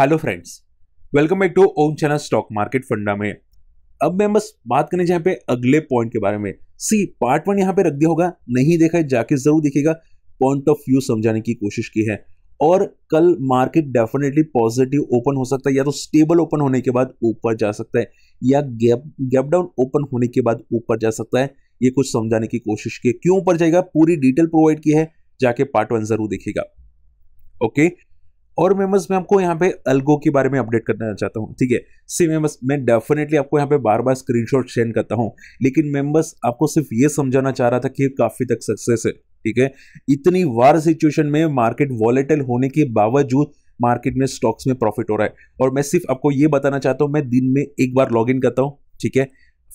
Hello friends welcome back to Om channel stock market funda में अब मैं बस बात करने यहाँ पे अगले पॉइंट के बारे में सी पार्ट वन यहाँ पे रख दिया होगा नहीं देखा है जाके जरूर देखिएगा पॉइंट ऑफ व्यू समझाने की कोशिश की है और कल मार्केट डेफिनेटली पॉजिटिव ओपन हो सकता है या तो स्टेबल ओपन होने के बाद ऊपर जा सकता है या गैप गैप डाउन ओपन होने के बाद ऊपर जा सकता है ये कुछ समझाने की कोशिश की क्यों ऊपर जाएगा पूरी डिटेल प्रोवाइड की है जाके पार्ट वन जरूर देखेगा ओके okay? और मेमस में आपको यहाँ पे अलगो के बारे में अपडेट करना चाहता हूँ ठीक है सी मेमस मैं डेफिनेटली आपको यहाँ पे बार बार स्क्रीनशॉट सेंड करता हूँ लेकिन मेम्बर्स आपको सिर्फ ये समझाना चाह रहा था कि काफ़ी तक सक्सेस है ठीक है इतनी वार सिचुएशन में मार्केट वॉलेटल होने के बावजूद मार्केट में स्टॉक्स में प्रॉफिट हो रहा है और मैं सिर्फ आपको ये बताना चाहता हूँ मैं दिन में एक बार लॉग इन करता हूँ ठीक है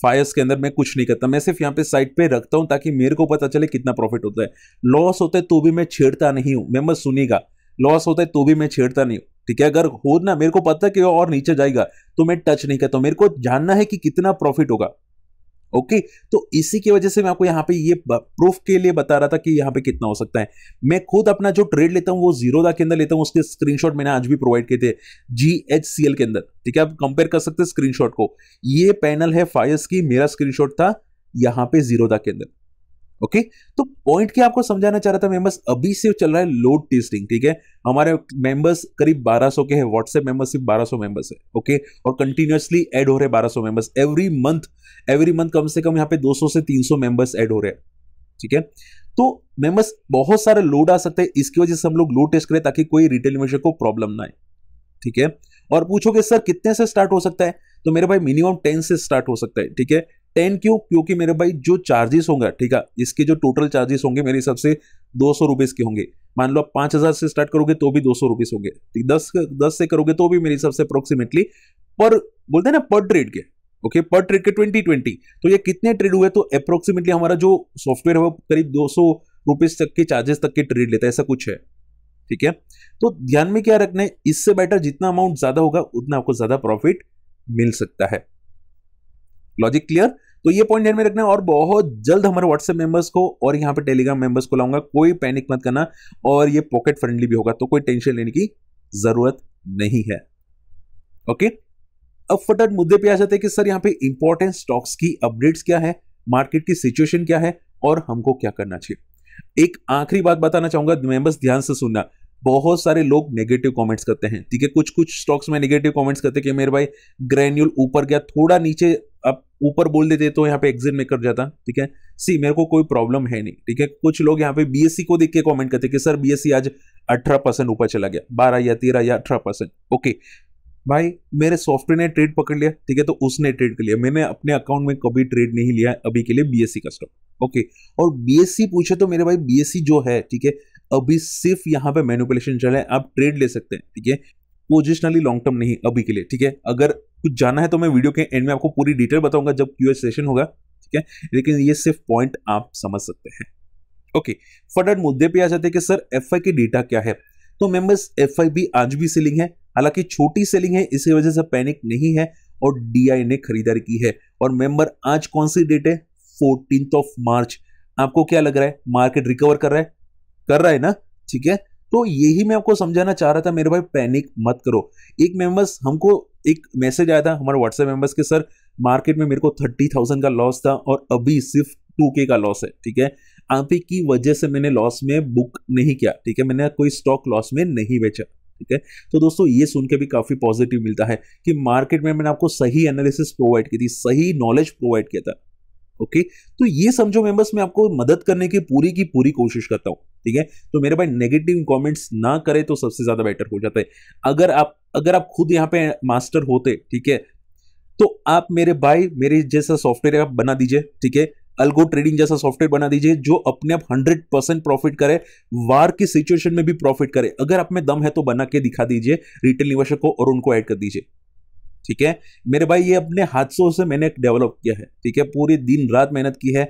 फायर्स के अंदर मैं कुछ नहीं करता मैं सिर्फ यहाँ पे साइट पे रखता हूँ ताकि मेरे को पता चले कितना प्रॉफिट होता है लॉस होता है तो भी मैं छेड़ता नहीं हूँ बस सुनेगा लॉस होता है तो भी मैं छेड़ता नहीं हूँ ठीक है अगर हो ना मेरे को पता है कि और नीचे जाएगा तो मैं टच नहीं करता मेरे को जानना है कि कितना प्रॉफिट होगा ओके तो इसी की वजह से मैं आपको यहाँ पे ये प्रूफ के लिए बता रहा था कि यहाँ पे कितना हो सकता है मैं खुद अपना जो ट्रेड लेता हूँ वो जीरो दा के अंदर लेता हूँ उसके स्क्रीनशॉट मैंने आज भी प्रोवाइड किए थे जी एच सी एल के अंदर ठीक है आप कंपेयर कर सकते हैं स्क्रीनशॉट को ये पैनल है फायस की मेरा स्क्रीनशॉट था यहाँ पे दा के अंदर ओके तो पॉइंट क्या आपको समझाना चाह रहा था मेंबर्स अभी से चल रहा है लोड टेस्टिंग ठीक है हमारे मेंबर्स करीब 1200 के हैं व्हाट्सएप मेंबर्स सिर्फ 1200 मेंबर्स है ओके और कंटिन्यूसली ऐड हो रहे हैं 1200 members every month every month कम से कम यहाँ पे 200 से 300 मेंबर्स ऐड हो रहे हैं ठीक है तो मेंबर्स बहुत सारे लोड आ सकते हैं इसकी वजह से हम लोग लोड टेस्ट करें ताकि कोई रिटेल इन्वेस्टर को प्रॉब्लम ना आए ठीक है और पूछोगे सर कितने से स्टार्ट हो सकता है तो मेरे भाई मिनिमम टेन से स्टार्ट हो सकता है ठीक है टेन क्यों क्योंकि मेरे भाई जो चार्जेस होंगे ठीक है इसके जो टोटल चार्जेस होंगे मेरे हिसाब से दो सौ रुपए के होंगे मान लो आप पाँच हज़ार से स्टार्ट करोगे तो भी दो सौ रुपीज़ होंगे ठीक दस दस से करोगे तो भी मेरे हिसाब से अप्रोक्सीमेटली पर बोलते हैं ना पर ट्रेड के ओके पर ट्रेड के ट्वेंटी ट्वेंटी तो ये कितने ट्रेड हुए तो अप्रोक्सीमेटली हमारा जो सॉफ्टवेयर है वो करीब दो सौ रुपीज़ तक के चार्जेस तक के ट्रेड लेता है ऐसा कुछ है ठीक है तो ध्यान में क्या रखना है इससे बेटर जितना अमाउंट ज़्यादा होगा उतना आपको ज़्यादा प्रॉफिट मिल सकता है लॉजिक क्लियर तो ये पॉइंट ध्यान में रखना और बहुत जल्द हमारे व्हाट्सएप मेंबर्स को और यहाँ पे टेलीग्राम मेंबर्स को लाऊंगा कोई पैनिक मत करना और ये पॉकेट फ्रेंडली भी होगा तो कोई टेंशन लेने की जरूरत नहीं है ओके अब फटाफट मुद्दे पे आ जाते हैं कि सर यहाँ पे इंपॉर्टेंट स्टॉक्स की अपडेट्स क्या है मार्केट की सिचुएशन क्या है और हमको क्या करना चाहिए एक आखिरी बात बताना चाहूंगा मेंबर्स ध्यान से सुनना बहुत सारे लोग नेगेटिव कमेंट्स करते हैं ठीक है कुछ कुछ स्टॉक्स में नेगेटिव कमेंट्स करते हैं कि मेरे भाई ग्रेन्यूल ऊपर गया थोड़ा नीचे ऊपर बोल देते तो यहाँ पे एग्जिट मेकर जाता ठीक है सी मेरे को कोई प्रॉब्लम है नहीं ठीक है कुछ लोग यहाँ पे बीएससी को देख के कॉमेंट करते कि सर बीएससी आज अठारह परसेंट ऊपर चला गया बारह या तेरह या अठारह परसेंट ओके भाई मेरे सॉफ्टवेयर ने ट्रेड पकड़ लिया ठीक है तो उसने ट्रेड कर लिया मैंने अपने अकाउंट में कभी ट्रेड नहीं लिया अभी के लिए बीएससी का स्टॉक ओके और बीएससी पूछे तो मेरे भाई बीएससी जो है ठीक है अभी सिर्फ यहाँ पे मैनुपुलेशन चल रहा है आप ट्रेड ले सकते हैं ठीक है पोजिशनली लॉन्ग टर्म नहीं अभी के लिए ठीक है अगर कुछ जाना है तो मैं वीडियो के एंड में आपको पूरी डिटेल बताऊंगा जब क्यूएस सेशन होगा ठीक है लेकिन ये सिर्फ पॉइंट आप समझ सकते हैं ओके फटाफट मुद्दे पे आ जाते हैं कि सर एफ के डेटा क्या है तो मेंबर्स एफ भी आज भी सेलिंग है हालांकि छोटी सेलिंग है इसी वजह से पैनिक नहीं है और आई ने खरीदारी की है और मेंबर आज कौन सी डेट है फोर्टीन ऑफ मार्च आपको क्या लग रहा है मार्केट रिकवर कर रहा है कर रहा है ना ठीक है तो यही मैं आपको समझाना चाह रहा था मेरे भाई पैनिक मत करो एक मेंबर्स हमको एक मैसेज आया था हमारे व्हाट्सएप मेंबर्स के सर मार्केट में मेरे को थर्टी थाउजेंड का लॉस था और अभी सिर्फ टू के का लॉस है ठीक है आप ही की वजह से मैंने लॉस में बुक नहीं किया ठीक है मैंने कोई स्टॉक लॉस में नहीं बेचा ठीक है तो दोस्तों ये सुन के भी काफ़ी पॉजिटिव मिलता है कि मार्केट में मैंने आपको सही एनालिसिस प्रोवाइड की थी सही नॉलेज प्रोवाइड किया था ओके तो ये समझो मेंबर्स मैं आपको मदद करने की पूरी की पूरी कोशिश करता हूँ ठीक है तो मेरे भाई नेगेटिव कमेंट्स ना करें तो सबसे ज़्यादा बेटर हो जाता है अगर आप अगर आप खुद यहाँ पे मास्टर होते ठीक है तो आप मेरे भाई मेरे जैसा सॉफ्टवेयर आप बना दीजिए ठीक है अल्गो ट्रेडिंग जैसा सॉफ्टवेयर बना दीजिए जो अपने आप हंड्रेड परसेंट प्रॉफिट करे वार की सिचुएशन में भी प्रॉफिट करे अगर आप में दम है तो बना के दिखा दीजिए रिटेल निवेशक को और उनको ऐड कर दीजिए ठीक है मेरे भाई ये अपने हादसों से मैंने डेवलप किया है ठीक है पूरी दिन रात मेहनत की है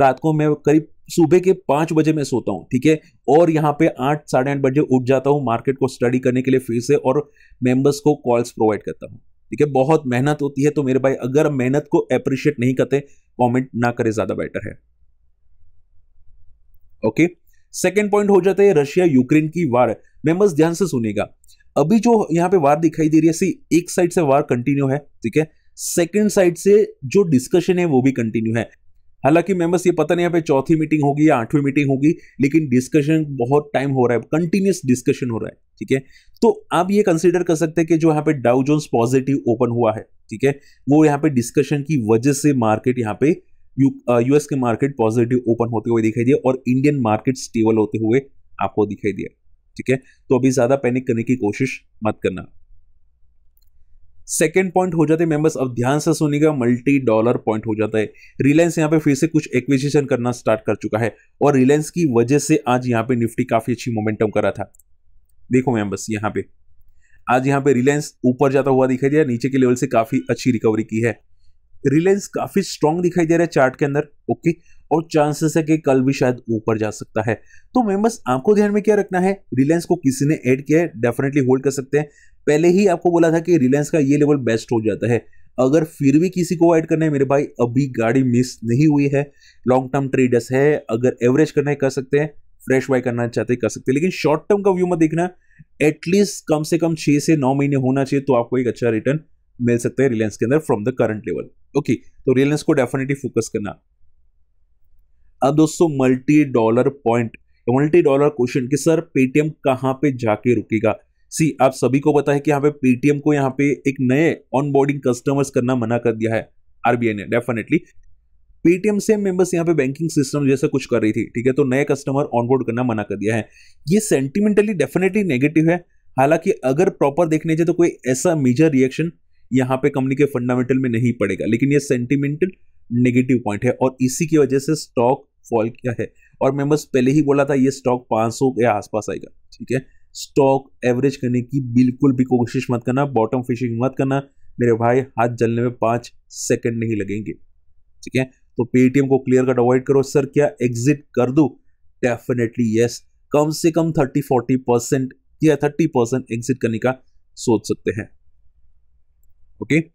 रात को मैं करीब सुबह के पाँच बजे मैं सोता हूँ ठीक है और यहाँ पे आठ साढ़े आठ बजे उठ जाता हूँ मार्केट को स्टडी करने के लिए फिर से और मेंबर्स को कॉल्स प्रोवाइड करता हूँ ठीक है बहुत मेहनत होती है तो मेरे भाई अगर मेहनत को अप्रिशिएट नहीं करते कमेंट ना करें ज़्यादा बेटर है ओके सेकेंड पॉइंट हो जाता है रशिया यूक्रेन की वार मेंबर्स ध्यान से सुनेगा अभी जो यहाँ पे वार दिखाई दे रही है सी एक साइड से वार कंटिन्यू है ठीक है सेकेंड साइड से जो डिस्कशन है वो भी कंटिन्यू है हालांकि बस ये पता नहीं यहाँ पे चौथी मीटिंग होगी या आठवीं मीटिंग होगी लेकिन डिस्कशन बहुत टाइम हो रहा है कंटिन्यूस डिस्कशन हो रहा है ठीक है तो आप ये कंसिडर कर सकते हैं कि जो यहाँ पे डाउ जोन्स पॉजिटिव ओपन हुआ है ठीक है वो यहाँ पे डिस्कशन की वजह से मार्केट यहाँ पे यूएस uh, के मार्केट पॉजिटिव ओपन होते हुए दिखाई दिया और इंडियन मार्केट स्टेबल होते हुए आपको दिखाई दिया ठीक है तो अभी ज़्यादा पैनिक करने की कोशिश मत करना सेकेंड पॉइंट हो जाते हैं मेंबर्स अब ध्यान से सुनिएगा मल्टी डॉलर पॉइंट हो जाता है रिलायंस यहाँ पे फिर से कुछ एक्विजिशन करना स्टार्ट कर चुका है और रिलायंस की वजह से आज यहाँ पे निफ्टी काफ़ी अच्छी मोमेंटम करा था देखो मेंबर्स यहाँ पे आज यहाँ पे रिलायंस ऊपर जाता हुआ दिखाई दे दिया नीचे के लेवल से काफ़ी अच्छी रिकवरी की है रिलायंस काफ़ी स्ट्रांग दिखाई दे रहा है चार्ट के अंदर ओके और चांसेस है कि कल भी शायद ऊपर जा सकता है तो मेम्बर्स आपको ध्यान में क्या रखना है रिलायंस को किसी ने ऐड किया है डेफिनेटली होल्ड कर सकते हैं पहले ही आपको बोला था कि रिलायंस का ये लेवल बेस्ट हो जाता है अगर फिर भी किसी को ऐड करना है मेरे भाई अभी गाड़ी मिस नहीं हुई है लॉन्ग टर्म ट्रेडर्स है अगर एवरेज करना है कर सकते हैं फ्रेश बाय करना चाहते कर सकते हैं लेकिन शॉर्ट टर्म का व्यू में देखना एटलीस्ट कम से कम छः से नौ महीने होना चाहिए तो आपको एक अच्छा रिटर्न मिल सकता है रिलायंस के अंदर from the current level okay तो रिलायंस को डेफिनेटली फोकस करना अब दोस्तों multi dollar point multi dollar question कि सर पेटीएम कहाँ पे जाके रुकेगा सी आप सभी को पता है कि यहाँ पे पेटीएम को यहाँ पे एक नए ऑनबोर्डिंग कस्टमर्स करना मना कर दिया है आरबीआई ने डेफिनेटली पेटीएम से मेंबर्स यहाँ पे बैंकिंग सिस्टम जैसा कुछ कर रही थी ठीक है तो नए कस्टमर ऑनबोर्ड करना मना कर दिया है ये सेंटिमेंटली डेफिनेटली नेगेटिव है हालांकि अगर प्रॉपर देखने जाए तो कोई ऐसा मेजर रिएक्शन यहाँ पे कंपनी के फंडामेंटल में नहीं पड़ेगा लेकिन ये सेंटिमेंटल नेगेटिव पॉइंट है और इसी की वजह से स्टॉक फॉल किया है और मैं बस पहले ही बोला था ये स्टॉक 500 के आसपास आएगा ठीक है स्टॉक एवरेज करने की बिल्कुल भी कोशिश मत करना बॉटम फिशिंग मत करना मेरे भाई हाथ जलने में पाँच सेकंड नहीं लगेंगे ठीक है तो पेटीएम को क्लियर कट अवॉइड करो सर क्या एग्जिट कर दू डेफिनेटली यस कम से कम थर्टी फोर्टी परसेंट या थर्टी परसेंट एग्जिट करने का सोच सकते हैं ओके okay?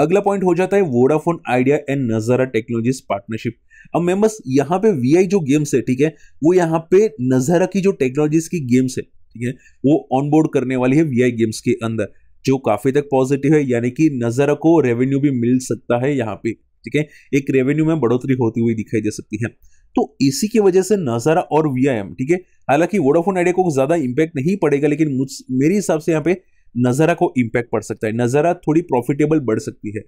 अगला पॉइंट हो जाता है Vodafone Idea and Nazara technologies partnership अब मैं बस यहाँ पे वी जो गेम्स है ठीक है वो यहाँ पे नजारा की जो टेक्नोलॉजीज की गेम्स है ठीक है वो ऑनबोर्ड करने वाली है वी गेम्स के अंदर जो काफी तक पॉजिटिव है यानी कि नजारा को रेवेन्यू भी मिल सकता है यहाँ पे ठीक है एक रेवेन्यू में बढ़ोतरी होती हुई दिखाई दे सकती है तो इसी की वजह से नजारा और वी ठीक है हालांकि वोडाफोन आइडिया को ज्यादा इंपैक्ट नहीं पड़ेगा लेकिन मेरे हिसाब से यहाँ पे नज़ारा को इम्पैक्ट पड़ सकता है नज़ारा थोड़ी प्रॉफिटेबल बढ़ सकती है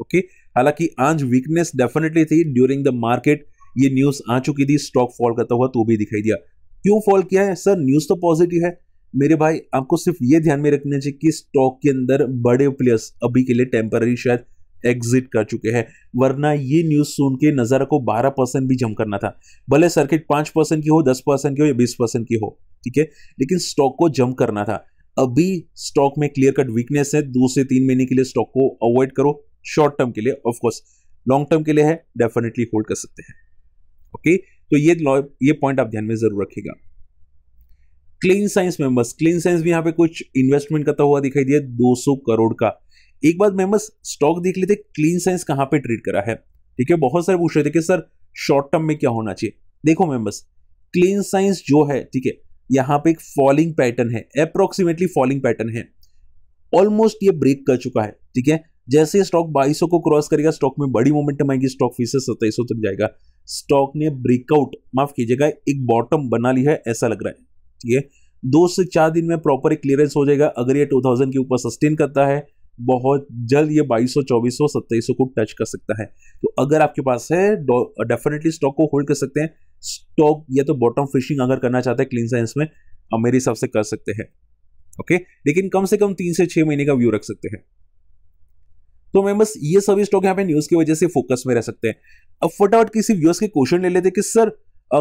ओके हालांकि आज वीकनेस डेफिनेटली थी ड्यूरिंग द मार्केट ये न्यूज़ आ चुकी थी स्टॉक फॉल करता हुआ तो भी दिखाई दिया क्यों फॉल किया है सर न्यूज़ तो पॉजिटिव है मेरे भाई आपको सिर्फ ये ध्यान में रखना चाहिए कि स्टॉक के अंदर बड़े प्लेयर्स अभी के लिए टेम्पररी शायद एग्जिट कर चुके हैं वरना ये न्यूज सुन के नजारा को 12 परसेंट भी जम करना था भले सर्किट 5 परसेंट की हो 10 परसेंट की हो या 20 परसेंट की हो ठीक है लेकिन स्टॉक को जम करना था अभी स्टॉक में क्लियर कट वीकनेस है दो से तीन महीने के लिए स्टॉक को अवॉइड करो शॉर्ट टर्म के लिए ऑफकोर्स लॉन्ग टर्म के लिए है डेफिनेटली होल्ड कर सकते हैं ओके तो ये ये पॉइंट आप ध्यान में जरूर रखेगा Clean Science members Clean Science भी यहां पे कुछ इन्वेस्टमेंट करता हुआ दिखाई दिया 200 करोड़ का एक बार मेंबर्स स्टॉक देख लेते क्लीन साइंस कहां पे ट्रेड करा है ठीक है बहुत सारे पूछ रहे थे कि सर शॉर्ट टर्म में क्या होना चाहिए देखो मेंबर्स क्लीन साइंस जो है ठीक है यहां पे एक फॉलिंग पैटर्न है अप्रोक्सीमेटली फॉलिंग पैटर्न है ऑलमोस्ट ये ब्रेक कर चुका है ठीक है जैसे स्टॉक बाईसों को क्रॉस करेगा स्टॉक में बड़ी मोमेंटम आएगी स्टॉक फिर से सत्ताईस तक जाएगा स्टॉक ने ब्रेकआउट माफ कीजिएगा एक बॉटम बना ली है ऐसा लग रहा है ठीक है दो से चार दिन में प्रॉपर एक क्लियरेंस हो जाएगा अगर ये 2000 के ऊपर सस्टेन करता है बहुत जल्द ये 2200, 2400, 2700 को टच कर सकता है तो अगर आपके पास है डेफिनेटली स्टॉक को होल्ड कर सकते हैं स्टॉक या तो बॉटम फिशिंग अगर करना चाहते हैं क्लीन साइंस में मेरे हिसाब से कर सकते हैं ओके लेकिन कम से कम तीन से छह महीने का व्यू रख सकते हैं तो मैं बस ये सभी स्टॉक यहाँ पे न्यूज की वजह से फोकस में रह सकते हैं अब फटाफट किसी व्यूअर्स के क्वेश्चन ले लेते कि सर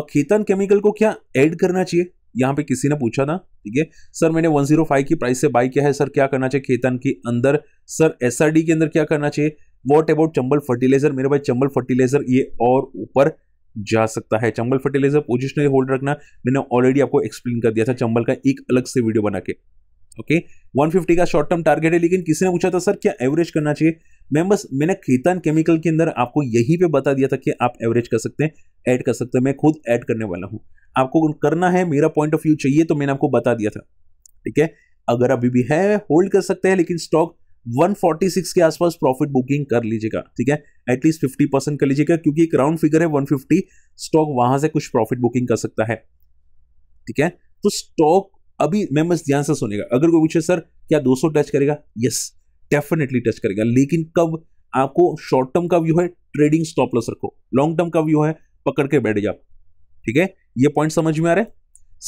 खेतन केमिकल को क्या ऐड करना चाहिए यहाँ पे किसी ने पूछा था ठीक है सर मैंने 105 की प्राइस से बाय किया है सर क्या करना चाहिए खेतन के अंदर सर एस के अंदर क्या करना चाहिए वॉट अबाउट चंबल फर्टिलाइजर मेरे भाई चंबल फर्टिलाइजर ये और ऊपर जा सकता है चंबल फर्टिलाइजर पोजिशनल होल्ड रखना मैंने ऑलरेडी आपको एक्सप्लेन कर दिया था चंबल का एक अलग से वीडियो बना के ओके वन का शॉर्ट टर्म टारगेट है लेकिन किसी ने पूछा था सर क्या एवरेज करना चाहिए मैं बस मैंने खेतान केमिकल के अंदर आपको यही पे बता दिया था कि आप एवरेज कर सकते हैं ऐड कर सकते हैं मैं खुद ऐड करने वाला हूँ आपको करना है मेरा पॉइंट ऑफ व्यू चाहिए तो मैंने आपको बता दिया था ठीक है अगर अभी भी है होल्ड कर सकते हैं लेकिन स्टॉक 146 के आसपास प्रॉफिट बुकिंग कर लीजिएगा ठीक है एटलीस्ट फिफ्टी परसेंट कर लीजिएगा क्योंकि एक राउंड फिगर है 150 स्टॉक वहां से कुछ प्रॉफिट बुकिंग कर सकता है ठीक है तो स्टॉक अभी मैं बस ध्यान से सुनेगा अगर कोई पूछे सर क्या 200 टच करेगा यस डेफिनेटली टच करेगा लेकिन कब आपको शॉर्ट टर्म का व्यू है ट्रेडिंग स्टॉप लॉस रखो लॉन्ग टर्म का व्यू है पकड़ के बैठ जाओ ठीक है ये पॉइंट समझ में आ रहा है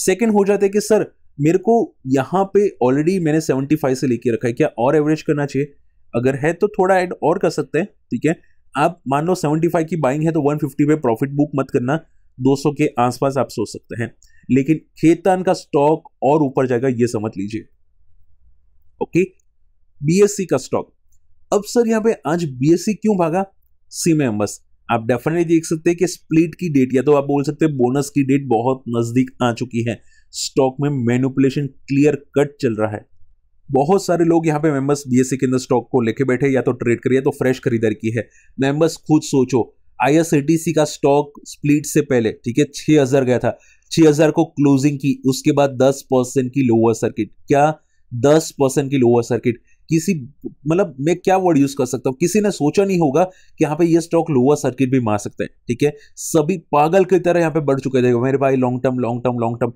सेकेंड हो जाते कि सर मेरे को यहाँ पे ऑलरेडी मैंने 75 से लेके रखा है क्या और एवरेज करना चाहिए अगर है तो थोड़ा ऐड और कर सकते हैं ठीक है आप मान लो 75 की बाइंग है तो 150 पे प्रॉफिट बुक मत करना 200 के आसपास आप सोच सकते हैं लेकिन खेतान का स्टॉक और ऊपर जाएगा ये समझ लीजिए ओके बीएससी का स्टॉक अब सर यहाँ पे आज बीएससी क्यों भागा में बस आप डेफिनेटली देख सकते हैं कि स्प्लिट की डेट या तो आप बोल सकते हैं बोनस की डेट बहुत नजदीक आ चुकी है स्टॉक में मैनुपुलेशन क्लियर कट चल रहा है बहुत सारे लोग यहाँ पे मेंबर्स बीएससी के अंदर स्टॉक को लेके बैठे या तो ट्रेड करिए तो फ्रेश खरीदारी की है मेंबर्स खुद सोचो आई का स्टॉक स्प्लिट से पहले ठीक है छह हजार गया था छह हजार को क्लोजिंग की उसके बाद दस परसेंट की लोअर सर्किट क्या दस परसेंट की लोअर सर्किट किसी मतलब मैं क्या वर्ड यूज कर सकता हूँ किसी ने सोचा नहीं होगा कि यहाँ पे ये स्टॉक लोअर सर्किट भी मार सकते हैं ठीक है सभी पागल की तरह यहाँ पे बढ़ चुके थे मेरे भाई long term long term long term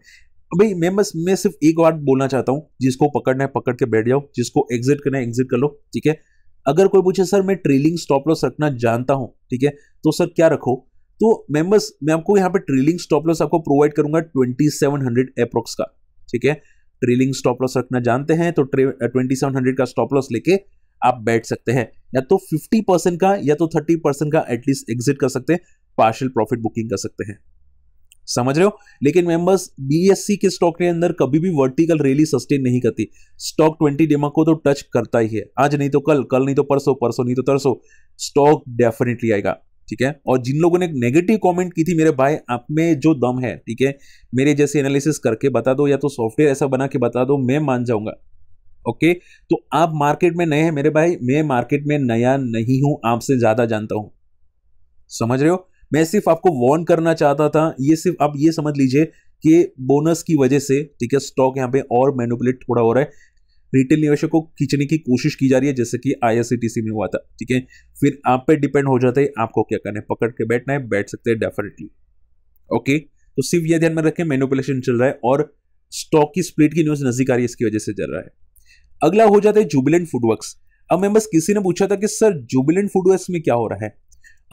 भाई मैं बस मैं सिर्फ एक बात बोलना चाहता हूँ जिसको पकड़ना है पकड़ के बैठ जाओ जिसको एग्जिट करना है एग्जिट कर लो ठीक है अगर कोई पूछे सर मैं ट्रेलिंग स्टॉप लॉस रखना जानता हूँ ठीक है तो सर क्या रखो तो मेंबर्स मैं आपको यहाँ पे ट्रेलिंग स्टॉप लॉस आपको प्रोवाइड करूंगा 2700 अप्रोक्स का ठीक है ट्रेलिंग स्टॉप लॉस रखना जानते हैं तो ट्वेंटी सेवन हंड्रेड का स्टॉप लॉस लेके आप बैठ सकते हैं या तो फिफ्टी परसेंट का या तो थर्टी परसेंट का एटलीस्ट एग्जिट कर सकते हैं पार्शल प्रॉफिट बुकिंग कर सकते हैं समझ रहे हो लेकिन मेंबर्स बीएससी के स्टॉक के अंदर कभी भी वर्टिकल रैली सस्टेन नहीं करती स्टॉक ट्वेंटी डेमा को तो टच करता ही है आज नहीं तो कल कल नहीं तो परसों परसों नहीं तो तरसो स्टॉक डेफिनेटली आएगा ठीक है और जिन लोगों ने नेगेटिव कमेंट की थी मेरे भाई आप में जो दम है ठीक है मेरे जैसे एनालिसिस करके बता दो या तो सॉफ्टवेयर ऐसा बना के बता दो मैं मान जाऊंगा ओके तो आप मार्केट में नए हैं मेरे भाई मैं मार्केट में नया नहीं हूं आपसे ज्यादा जानता हूं समझ रहे हो मैं सिर्फ आपको वॉर्न करना चाहता था ये सिर्फ आप ये समझ लीजिए कि बोनस की वजह से ठीक है स्टॉक यहाँ पे और मैनुपुलेट थोड़ा हो रहा है रिटेल निवेशक को खींचने की कोशिश की जा रही है जैसे कि आईआरसीटीसी में हुआ था ठीक है फिर आप पे डिपेंड हो जाता है आपको क्या करना है पकड़ के बैठना है बैठ सकते हैं डेफिनेटली ओके तो सिर्फ यह ध्यान में रखें मैनुपुलेशन चल रहा है और स्टॉक की स्प्लिट की न्यूज नजदीक आ रही है इसकी वजह से चल रहा है अगला हो जाता है जुबिलेंट फूडवर्क्स अब मैं बस किसी ने पूछा था कि सर जुबिलेंट फूडवर्क्स में क्या हो रहा है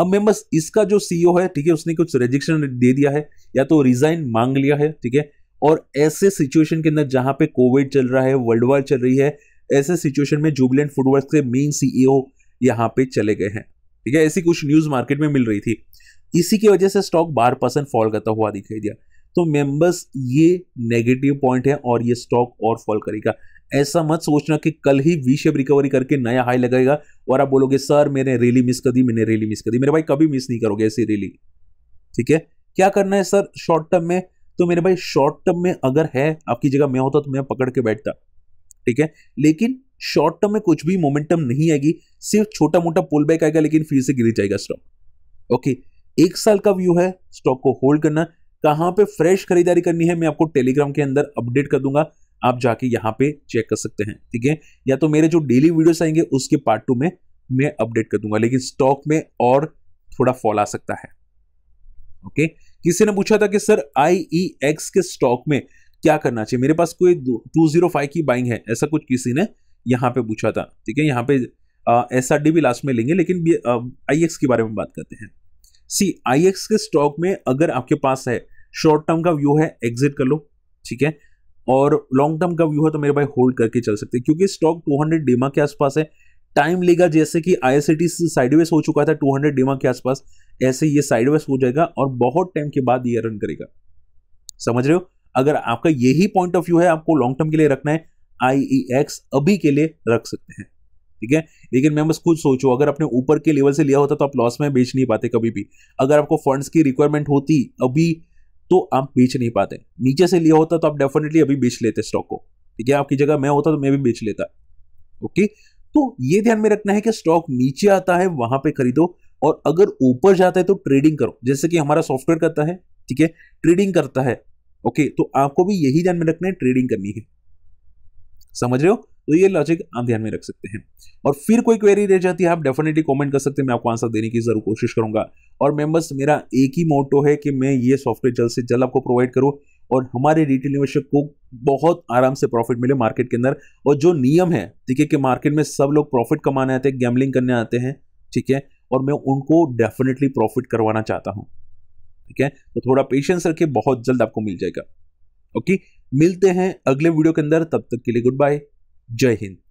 अब मेंबर्स इसका जो सीईओ e है ठीक है उसने कुछ रेजिक्शन दे दिया है या तो रिजाइन मांग लिया है ठीक है और ऐसे सिचुएशन के अंदर जहां पे कोविड चल रहा है वर्ल्ड वार चल रही है ऐसे सिचुएशन में जुबलेंट फूडवर्क के मेन सीईओ यहां पे चले गए हैं ठीक है ऐसी कुछ न्यूज मार्केट में मिल रही थी इसी की वजह से स्टॉक बारह परसेंट फॉल करता हुआ दिखाई दिया तो मेंबर्स ये नेगेटिव पॉइंट है और ये स्टॉक और फॉल करेगा ऐसा मत सोचना कि कल ही वी शेप रिकवरी करके नया हाई लगेगा और आप बोलोगे सर मैंने रैली मिस कर दी मैंने रैली मिस कर दी मेरे भाई कभी मिस नहीं करोगे ऐसी रैली ठीक है क्या करना है सर शॉर्ट टर्म में तो मेरे भाई शॉर्ट टर्म में अगर है आपकी जगह मैं होता तो मैं पकड़ के बैठता ठीक है लेकिन शॉर्ट टर्म में कुछ भी मोमेंटम नहीं आएगी सिर्फ छोटा मोटा पुल बैक आएगा लेकिन फिर से गिर जाएगा स्टॉक ओके एक साल का व्यू है स्टॉक को होल्ड करना कहां पे फ्रेश खरीदारी करनी है मैं आपको टेलीग्राम के अंदर अपडेट कर दूंगा आप जाके यहाँ पे चेक कर सकते हैं ठीक है या तो मेरे जो डेली वीडियोस आएंगे उसके पार्ट टू में मैं अपडेट कर दूंगा लेकिन स्टॉक में और थोड़ा फॉल आ सकता है ओके किसी ने पूछा था कि सर आई e के स्टॉक में क्या करना चाहिए मेरे पास कोई टू जीरो फाइव की बाइंग है ऐसा कुछ किसी ने यहाँ पे पूछा था ठीक है यहाँ पे एस आर डी भी लास्ट में लेंगे लेकिन आई एक्स e के बारे में बात करते हैं सी आई एक्स के स्टॉक में अगर आपके पास है शॉर्ट टर्म का व्यू है एग्जिट कर लो ठीक है और लॉन्ग टर्म का व्यू है तो मेरे भाई होल्ड करके चल सकते हैं क्योंकि स्टॉक 200 डीमा के आसपास है टाइम लेगा जैसे कि आई साइडवेज हो चुका था 200 डीमा के आसपास ऐसे ये साइडवेज हो जाएगा और बहुत टाइम के बाद ये रन करेगा समझ रहे हो अगर आपका यही पॉइंट ऑफ व्यू है आपको लॉन्ग टर्म के लिए रखना है आई e अभी के लिए रख सकते हैं ठीक है लेकिन मैं बस खुद सोचू अगर आपने ऊपर के लेवल से लिया होता तो आप लॉस में बेच नहीं पाते कभी भी अगर आपको फंड्स की रिक्वायरमेंट होती अभी तो आप बेच नहीं पाते नीचे से लिया होता तो आप डेफिनेटली अभी बेच लेते स्टॉक को ठीक है आपकी जगह मैं होता तो मैं भी बेच लेता ओके तो ये ध्यान में रखना है कि स्टॉक नीचे आता है वहां पे खरीदो और अगर ऊपर जाता है तो ट्रेडिंग करो जैसे कि हमारा सॉफ्टवेयर करता है ठीक है ट्रेडिंग करता है ओके तो आपको भी यही ध्यान में रखना है ट्रेडिंग करनी है समझ रहे हो तो ये लॉजिक आप ध्यान में रख सकते हैं और फिर कोई क्वेरी रह जाती है आप डेफिनेटली कमेंट कर सकते हैं मैं आपको आंसर देने की जरूर कोशिश करूंगा और मेंबर्स मेरा एक ही मोटो है कि मैं ये सॉफ्टवेयर जल्द से जल्द आपको प्रोवाइड करूँ और हमारे रिटेल निवेशक को बहुत आराम से प्रॉफिट मिले मार्केट के अंदर और जो नियम है ठीक है कि मार्केट में सब लोग प्रॉफिट कमाने आते हैं गैमलिंग करने आते हैं ठीक है और मैं उनको डेफिनेटली प्रॉफिट करवाना चाहता हूँ ठीक है तो थोड़ा पेशेंस रखिए बहुत जल्द आपको मिल जाएगा ओके मिलते हैं अगले वीडियो के अंदर तब तक के लिए गुड बाय जय हिंद